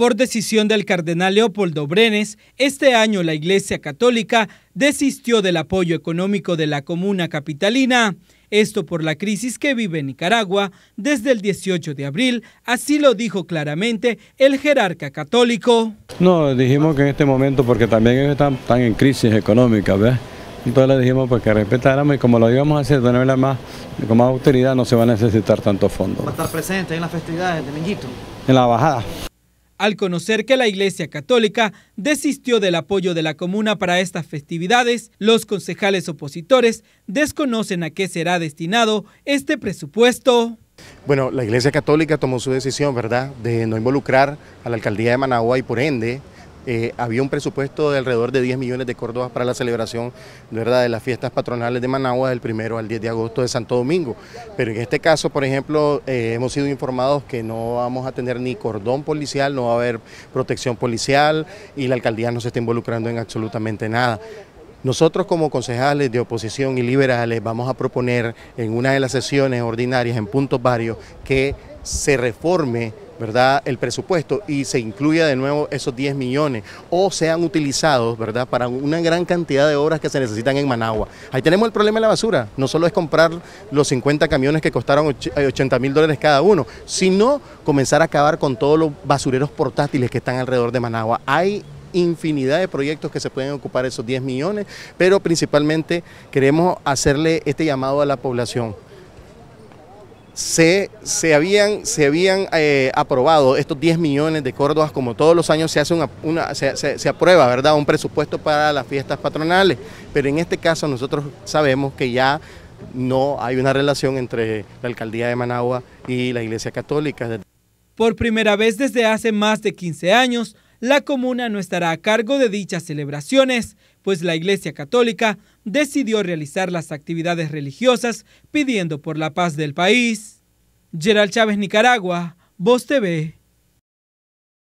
Por decisión del cardenal Leopoldo Brenes, este año la Iglesia Católica desistió del apoyo económico de la comuna capitalina. Esto por la crisis que vive Nicaragua desde el 18 de abril, así lo dijo claramente el jerarca católico. No, dijimos que en este momento, porque también están, en crisis económica, ¿ves? Entonces le dijimos pues, que respetáramos y como lo íbamos a hacer de más, con más austeridad no se va a necesitar tanto fondo. ¿Va a estar presente en las festividades de Minguito? En la bajada al conocer que la Iglesia Católica desistió del apoyo de la comuna para estas festividades, los concejales opositores desconocen a qué será destinado este presupuesto. Bueno, la Iglesia Católica tomó su decisión, ¿verdad?, de no involucrar a la alcaldía de Managua y por ende eh, había un presupuesto de alrededor de 10 millones de córdobas para la celebración de las fiestas patronales de Managua del primero al 10 de agosto de Santo Domingo. Pero en este caso, por ejemplo, eh, hemos sido informados que no vamos a tener ni cordón policial, no va a haber protección policial y la alcaldía no se está involucrando en absolutamente nada. Nosotros como concejales de oposición y liberales vamos a proponer en una de las sesiones ordinarias en puntos varios que se reforme el presupuesto y se incluya de nuevo esos 10 millones o sean utilizados ¿verdad? para una gran cantidad de obras que se necesitan en Managua. Ahí tenemos el problema de la basura, no solo es comprar los 50 camiones que costaron 80 eh, mil dólares cada uno, sino comenzar a acabar con todos los basureros portátiles que están alrededor de Managua. Hay infinidad de proyectos que se pueden ocupar esos 10 millones, pero principalmente queremos hacerle este llamado a la población se, habían, se habían eh, aprobado estos 10 millones de córdobas, como todos los años se hace se, aprueba, ¿verdad? Un presupuesto para las fiestas patronales, pero en este caso nosotros sabemos que ya no hay una relación entre la alcaldía de Managua y la Iglesia Católica. Por primera vez desde hace más de 15 años, la comuna no estará a cargo de dichas celebraciones, pues la Iglesia Católica decidió realizar las actividades religiosas pidiendo por la paz del país. Gerald Chávez, Nicaragua, Voz TV.